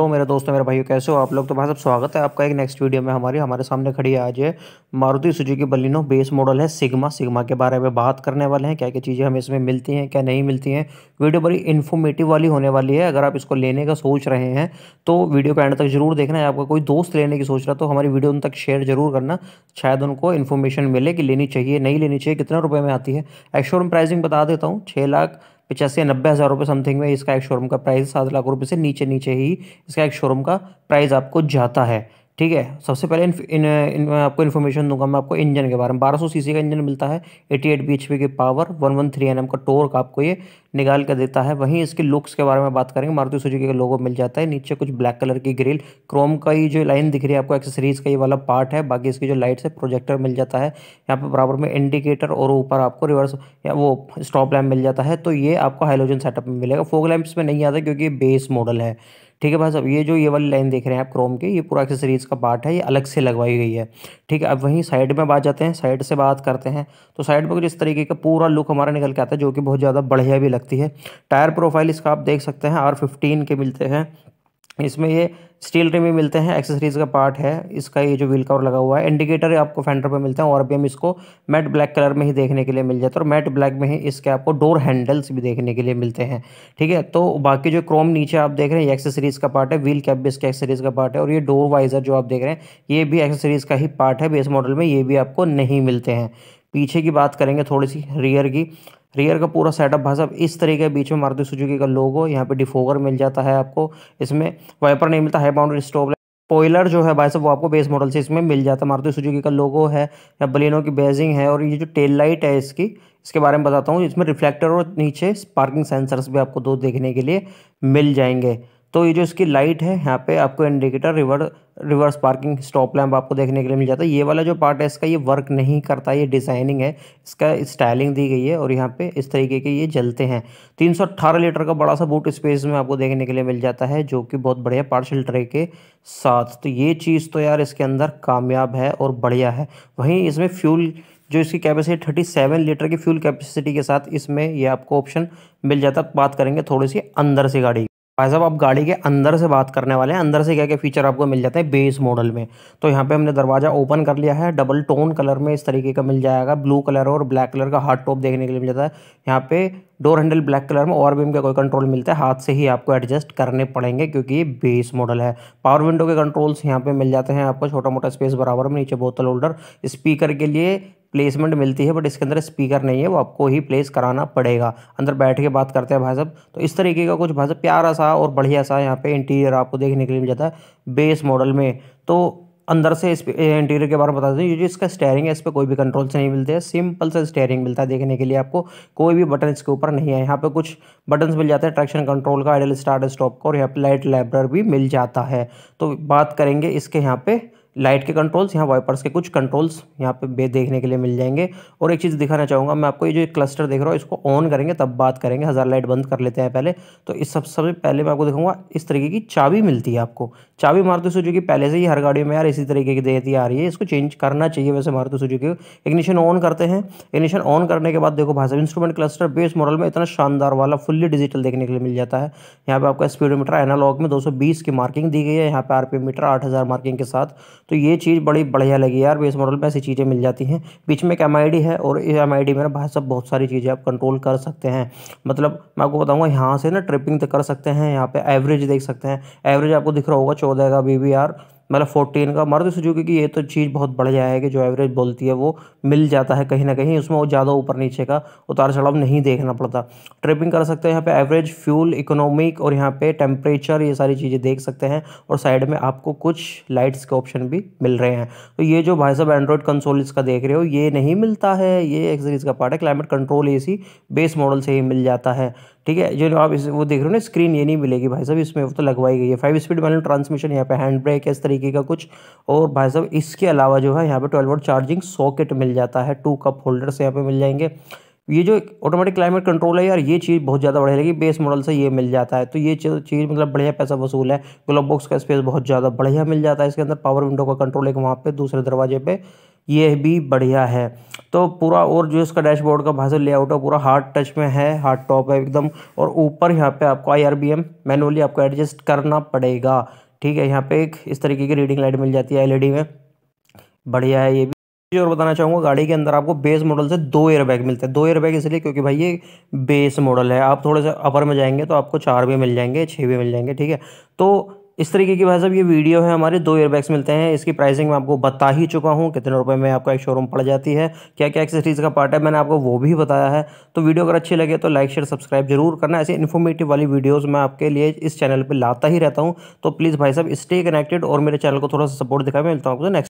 तो मेरे दोस्तों मेरे भाइयों कैसे हो आप लोग तो भाई साहब स्वागत है आपका एक नेक्स्ट वीडियो में हमारी हमारे सामने खड़ी है आज ये Maruti Suzuki Baleno base model है सिग्मा सिग्मा के बारे में बात करने वाले हैं क्या क्या चीज़ें हमें इसमें मिलती हैं क्या नहीं मिलती हैं वीडियो बड़ी इन्फॉर्मेटिव वाली होने वाली है अगर आप इसको लेने का सोच रहे हैं तो वीडियो का एंड तक जरूर देखना है आपका कोई दोस्त लेने की सोच रहा तो हमारी वीडियो उन तक शेयर जरूर करना शायद उनको इन्फॉर्मेशन मिले कि लेनी चाहिए नहीं लेनी चाहिए कितना रुपये में आती है एक्शोरूम प्राइसिंग बता देता हूँ छः लाख पचासी या नब्बे हज़ार रुपये समथिंग में इसका एक शोरूम का प्राइस सात लाख रुपये से नीचे नीचे ही इसका एक शोरूम का प्राइस आपको जाता है ठीक है सबसे पहले इन, इन, इन आपको इन्फॉर्मेशन दूंगा मैं आपको इंजन के बारे में बारह सौ सीसी का इंजन मिलता है 88 eight B H P power one one three N M का टोर्क आपको ये निकाल कर देता है वहीं इसके लुक्स के बारे में बात करेंगे मारुति सुजुकी का लोगो मिल जाता है नीचे कुछ ब्लैक कलर की ग्रिल क्रोम का ही जो लाइन दिख रही है आपको एक्सेसरीज का ये वाला पार्ट है बाकी इसकी जो लाइट्स है प्रोजेक्टर मिल जाता है यहाँ पर बराबर में इंडिकेटर और ऊपर आपको रिवर्स या वो स्टॉप लैम्प मिल जाता है तो ये आपको हाइलोजन सेटअप में मिलेगा फोक लैम्प्स में नहीं आता क्योंकि बेस मॉडल है ठीक है भाई साहब ये जो ये वाली लाइन देख रहे हैं आप क्रोम के ये पूरा एक्सेसरीज का पार्ट है ये अलग से लगवाई गई है ठीक है अब वहीं साइड में बात जाते हैं साइड से बात करते हैं तो साइड में कुछ इस तरीके का पूरा लुक हमारा निकल के आता है जो कि बहुत ज़्यादा बढ़िया भी लगती है टायर प्रोफाइल इसका आप देख सकते हैं आर फिफ्टीन के मिलते हैं इसमें ये स्टील रिम भी मिलते हैं एक्सेसरीज का पार्ट है इसका ये जो व्हील कवर लगा हुआ है इंडिकेटर आपको फेंडर पे मिलते हैं और भी हम इसको मैट ब्लैक कलर में ही देखने के लिए मिल जाता है और मैट ब्लैक में ही इसके आपको डोर हैंडल्स भी देखने के लिए मिलते हैं ठीक है तो बाकी जो क्रोम नीचे आप देख रहे हैं ये एक्सेसरीज का पार्ट है व्हील कैप भी इसके एक्सेसरीज का पार्ट है और ये डोर वाइजर जो आप देख रहे हैं ये भी एक्सेसरीज का ही पार्ट है बेस मॉडल में ये भी आपको नहीं मिलते हैं पीछे की बात करेंगे थोड़ी सी रियर की रियर का पूरा सेटअप भाई साहब इस तरीके बीच में मारुति सुजुकी का लोगो यहाँ पे डिफोगर मिल जाता है आपको इसमें वाइपर नहीं मिलता हाई बाउंड्री स्टॉप पोइलर जो है भाई साहब वो आपको बेस मॉडल से इसमें मिल जाता है मारुति सुजुकी का लोगो है या बलिनो की बेजिंग है और ये जो टेल लाइट है इसकी इसके बारे में बताता हूँ इसमें रिफ्लेक्टर और नीचे पार्किंग सेंसर्स भी आपको दो देखने के लिए मिल जाएंगे तो ये जो इसकी लाइट है यहाँ पे आपको indicator river reverse parking stop lamp आपको देखने के लिए मिल जाता है ये वाला जो पार्ट है इसका ये वर्क नहीं करता ये डिज़ाइनिंग है इसका स्टाइलिंग दी गई है और यहाँ पे इस तरीके के ये जलते हैं तीन सौ अट्ठारह लीटर का बड़ा सा बूट स्पेस में आपको देखने के लिए मिल जाता है जो कि बहुत बढ़िया पार्सल ट्रे के साथ तो ये चीज़ तो यार इसके अंदर कामयाब है और बढ़िया है वहीं इसमें फ्यूल जो इसकी कैपेसिटी थर्टी सेवन लीटर की फ्यूल कैपेसिटी के साथ इसमें ये आपको ऑप्शन मिल जाता बात करेंगे थोड़ी सी अंदर से गाड़ी भाई साहब आप गाड़ी के अंदर से बात करने वाले हैं अंदर से क्या क्या फीचर आपको मिल जाते हैं बेस मॉडल में तो यहाँ पे हमने दरवाज़ा ओपन कर लिया है डबल टोन कलर में इस तरीके का मिल जाएगा ब्लू कलर और ब्लैक कलर का हार्ड टॉप देखने के लिए मिल जाता है यहाँ पे डोर हैंडल ब्लैक कलर में और भी का कोई कंट्रोल मिलता है हाथ से ही आपको एडजस्ट करने पड़ेंगे क्योंकि ये बेस मॉडल है पावर विंडो के कंट्रोल्स यहाँ पे मिल जाते हैं आपको छोटा मोटा स्पेस बराबर में नीचे बोतल होल्डर स्पीकर के लिए प्लेसमेंट मिलती है बट इसके अंदर स्पीकर नहीं है वो आपको ही प्लेस कराना पड़ेगा अंदर बैठ के बात करते हैं भाई साहब तो इस तरीके का कुछ भाई साहब प्यारा सा और बढ़िया सा यहाँ पे इंटीरियर आपको देखने के लिए मिल जाता है बेस मॉडल में तो अंदर से इस इंटीरियर के बारे में बता दें ये जो इसका स्टेयरिंग है इस पर कोई भी कंट्रोल से नहीं मिलते हैं सिंपल सा स्टेयरिंग मिलता है देखने के लिए आपको कोई भी बटन इसके ऊपर नहीं है यहाँ पे कुछ बटन्स मिल जाते हैं ट्रैक्शन कंट्रोल का आइडल स्टार्ट स्टॉप का और यहाँ पे लाइट लाइब्रेरी भी मिल जाता है तो बात करेंगे इसके यहाँ पे लाइट के कंट्रोल्स यहाँ वाइपर्स के कुछ कंट्रोल्स यहाँ पे देखने के लिए मिल जाएंगे और एक चीज़ दिखाना चाहूँगा मैं आपको ये जो क्लस्टर देख रहा हूँ इसको ऑन करेंगे तब बात करेंगे हज़ार लाइट बंद कर लेते हैं पहले तो इस सब सबसे पहले मैं आपको दिखाऊंगा इस तरीके की चाबी मिलती है आपको चाबी मारुति सुजुकी पहले से ही हर गाड़ी में यार इसी तरीके की देती आ रही है इसको चेंज करना चाहिए वैसे मारुति सुजुकी इग्निशन ऑन करते हैं इग्निशन ऑन करने के बाद देखो भाई साहब इंस्ट्रूमेंट क्लस्टर बेस मॉडल में इतना शानदार वाला फुल्ली डिजिटल देखने के लिए मिल जाता है यहाँ पे आपका स्पीडोमीटर एनालॉग में दो की मार्किंग दी गई है यहाँ पे आर मीटर आठ मार्किंग के साथ तो ये चीज़ बड़ी बढ़िया लगी यार बेस मॉडल में ऐसी चीज़ें मिल जाती हैं बीच में एक एम है और इस एम में भाई सब बहुत सारी चीज़ें आप कंट्रोल कर सकते हैं मतलब मैं आपको बताऊँगा यहाँ से ना ट्रिपिंग कर सकते हैं यहाँ पर एवरेज देख सकते हैं एवरेज आपको दिख रहा होगा चौदह का बी मतलब फोर्टीन का मारुति सुजुकी की ये तो चीज़ बहुत बढ़ जाएगी कि जो एवरेज बोलती है वो मिल जाता है कहीं ना कहीं उसमें वो ज़्यादा ऊपर नीचे का उतार चढ़ाव नहीं देखना पड़ता ट्रिपिंग कर सकते हैं यहाँ पे एवरेज फ्यूल इकोनॉमिक और यहाँ पे टेम्परेचर ये सारी चीज़ें देख सकते हैं और साइड में आपको कुछ लाइट्स के ऑप्शन भी मिल रहे हैं तो ये जो भाई साहब एंड्रॉयड कंसोल इसका देख रहे हो ये नहीं मिलता है ये एक्सरीज का पार्ट है क्लाइमेट कंट्रोल ए बेस मॉडल से ही मिल जाता है ठीक है जो आप इस वो देख रहे हो ना स्क्रीन ये नहीं मिलेगी भाई साहब इसमें वो तो लगवाई गई है फाइव स्पीड मैनुअल ट्रांसमिशन यहाँ पे हैंड ब्रेक है इस तरीके का कुछ और भाई साहब इसके अलावा जो है यहाँ पे ट्वेल्व वोट चार्जिंग सॉकेट मिल जाता है टू कप होल्डर्स यहाँ पे मिल जाएंगे ये जो ऑटोमेटिक क्लाइमेट कंट्रोल है यार ये चीज़ बहुत ज़्यादा बढ़िया लगी बेस मॉडल से ये मिल जाता है तो ये चीज़ मतलब बढ़िया पैसा वसूल है ग्लोब बॉक्स का स्पेस बहुत ज़्यादा बढ़िया मिल जाता है इसके अंदर पावर विंडो का कंट्रोल एक वहाँ पे दूसरे दरवाजे पे ये भी बढ़िया है तो पूरा और जो इसका डैशबोर्ड का भाषा लेआउट है पूरा हार्ड टच में है हार्ड टॉप है एकदम और ऊपर यहाँ पे आपको I R B M manually आपको एडजस्ट करना पड़ेगा ठीक है यहाँ पे एक इस तरीके की रीडिंग लाइट मिल जाती है एलईडी e में बढ़िया है ये भी और बताना चाहूँगा गाड़ी के अंदर आपको बेस मॉडल से दो एयरबैग मिलते हैं दो एयरबैग इसलिए क्योंकि भाई ये बेस मॉडल है आप थोड़े से अपर में जाएंगे तो आपको चार भी मिल जाएंगे छः भी मिल जाएंगे ठीक है तो इस तरीके की भाई साहब ये वीडियो है हमारे दो ईयरबैग्स मिलते हैं इसकी प्राइसिंग मैं आपको बता ही चुका हूँ कितने रुपए में आपका एक शोरूम पड़ जाती है क्या क्या एक्सेसरीज़ का पार्ट है मैंने आपको वो भी बताया है तो वीडियो अगर अच्छी लगे तो लाइक शेयर सब्सक्राइब जरूर करना ऐसे इन्फॉर्मेटिव वाली वीडियोज़ मैं आपके लिए इस चैनल पर लाता ही रहता हूँ तो प्लीज़ भाई साहब स्टे कनेक्टेड और मेरे चैनल को थोड़ा सा सपोर्ट दिखाए मिलता हूँ आपको नेक्स्ट